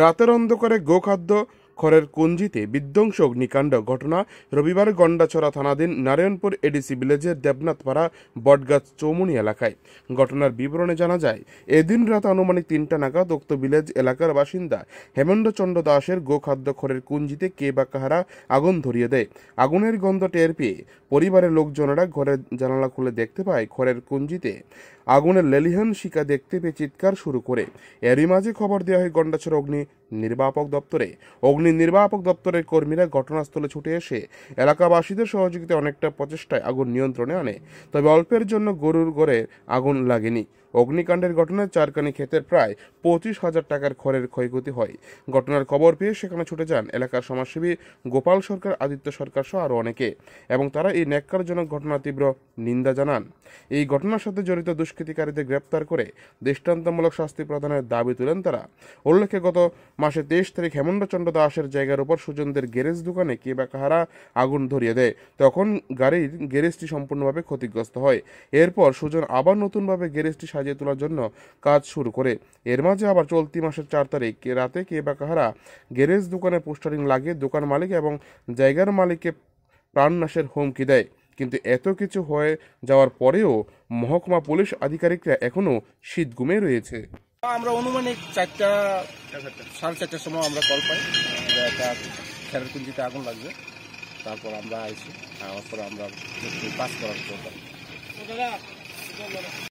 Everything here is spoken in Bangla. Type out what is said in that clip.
রাতের অন্ধকারে গোখাদ্য খড়ের কুঞ্জিতে বিধ্বংস অগ্নিকাণ্ড ঘটনা রবিবার গন্ডাছড়া থানাধীন নারায়ণপুর এডিসি ভিলেজের দেবনাথপাড়া বটগাছ চৌমুনি এলাকায় ঘটনার বিবরণে জানা যায় এদিন রাত আনুমানিক তিনটা নাগাদ উক্ত ভিলেজ এলাকার বাসিন্দা হেমেন্দ্রচন্দ্র দাসের গোখাদ্য খড়ের কুঞ্জিতে কে বা কাহারা আগুন ধরিয়ে দেয় আগুনের গন্ধ টের পেয়ে পরিবারের লোকজনেরা ঘরের জানালা খুলে দেখতে পায় খড়ের কুঞ্জিতে আগুনের লেলিহান শিকা দেখতে পেয়ে চিৎকার শুরু করে এরই মাঝে খবর দেওয়া হয় গন্ডাছড়া অগ্নি নির্বাপক দপ্তরে অগ্নি অগ্নি নির্বাপক দপ্তরের কর্মীরা ঘটনাস্থলে ছুটে এসে এলাকাবাসীদের সহযোগিতা অনেকটা প্রচেষ্টায় আগুন নিয়ন্ত্রণে আনে তবে অল্পের জন্য গরুর গড়ে আগুন লাগেনি অগ্নিকাণ্ডের ঘটনায় চারকানি ক্ষেতের প্রায় পঁচিশ হাজার টাকার খড়ের ক্ষয়ক্ষতি হয় ঘটনার খবর পেয়ে সেখানে ছুটে যান এলাকার সমাজসেবী গোপাল সরকার আদিত্য সরকার সহ আরও অনেকে এবং তারা এই ন্যাক্কারজনক ঘটনা তীব্র নিন্দা জানান এই ঘটনার সাথে জড়িত দুষ্কৃতিকারীদের গ্রেপ্তার করে দৃষ্টান্তমূলক শাস্তি প্রদানের দাবি তুলেন তারা উল্লেখে গত মাসে তেইশ তারিখ চন্দ্র দাসের জায়গার উপর সুজনদের গ্যারেজ দোকানে কে বা কাহারা আগুন ধরিয়ে দেয় তখন গাড়ির গ্যারেজটি সম্পূর্ণভাবে ক্ষতিগ্রস্ত হয় এরপর সুজন আবার নতুনভাবে গ্যারেজটি সাজিয়ে তোলার জন্য কাজ শুরু করে এর মাঝে আবার চলতি মাসের চার তারিখ রাতে কে বা কাহারা গ্যারেজ দোকানে পোস্টারিং লাগিয়ে দোকান মালিক এবং জায়গার মালিককে প্রাণনাশের হুমকি দেয় কিন্তু এত কিছু হয়ে যাওয়ার পরেও মহকুমা পুলিশ আধিকারিকরা এখনও শীতগুমে রয়েছে আমরা অনুমানিক চারটা সাড়ে চারটার সময় আমরা কল পাই একটা খেরের কুঞ্জিতে আগুন লাগবে তারপর আমরা আইসি তারপর আমরা পাস করার জন্য